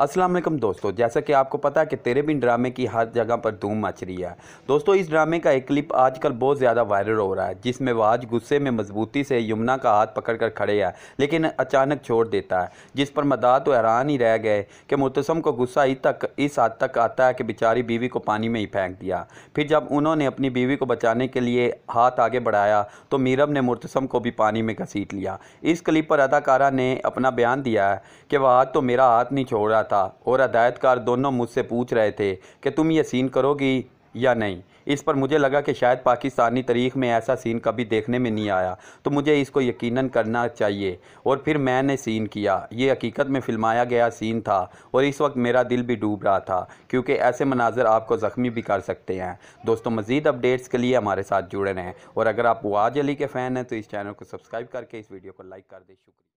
असलम दोस्तों जैसा कि आपको पता है कि तेरे बिन ड्रामे की हर जगह पर धूम मच रही है दोस्तों इस ड्रामे का एक क्लिप आजकल बहुत ज़्यादा वायरल हो रहा है जिसमें वाज गुस्से में मजबूती से यमुना का हाथ पकड़कर खड़े है लेकिन अचानक छोड़ देता है जिस पर मदा तो हैरान ही रह गए कि मुतसम को गुस्सा ही तक इस हद तक आता है कि बेचारी बीवी को पानी में ही फेंक दिया फिर जब उन्होंने अपनी बीवी को बचाने के लिए हाथ आगे बढ़ाया तो मीरब ने मुतसम को भी पानी में घसीट लिया इस क्लिप पर अदाकारा ने अपना बयान दिया है कि वह तो मेरा हाथ नहीं छोड़ रहा रहा था और हदायतकार दोनों मुझसे पूछ रहे थे कि तुम ये सीन करोगी या नहीं इस पर मुझे लगा कि शायद पाकिस्तानी तारीख में ऐसा सीन कभी देखने में नहीं आया तो मुझे इसको यकीनन करना चाहिए और फिर मैंने सीन किया ये हकीकत में फिल्माया गया सीन था और इस वक्त मेरा दिल भी डूब रहा था क्योंकि ऐसे मनाजर आपको ज़ख्मी भी कर सकते हैं दोस्तों मज़ीद अपडेट्स के लिए हमारे साथ जुड़े रहें और अगर आप वाज अली के फ़ैन हैं तो इस चैनल को सब्सक्राइब करके इस वीडियो को लाइक कर दें शुक्रिया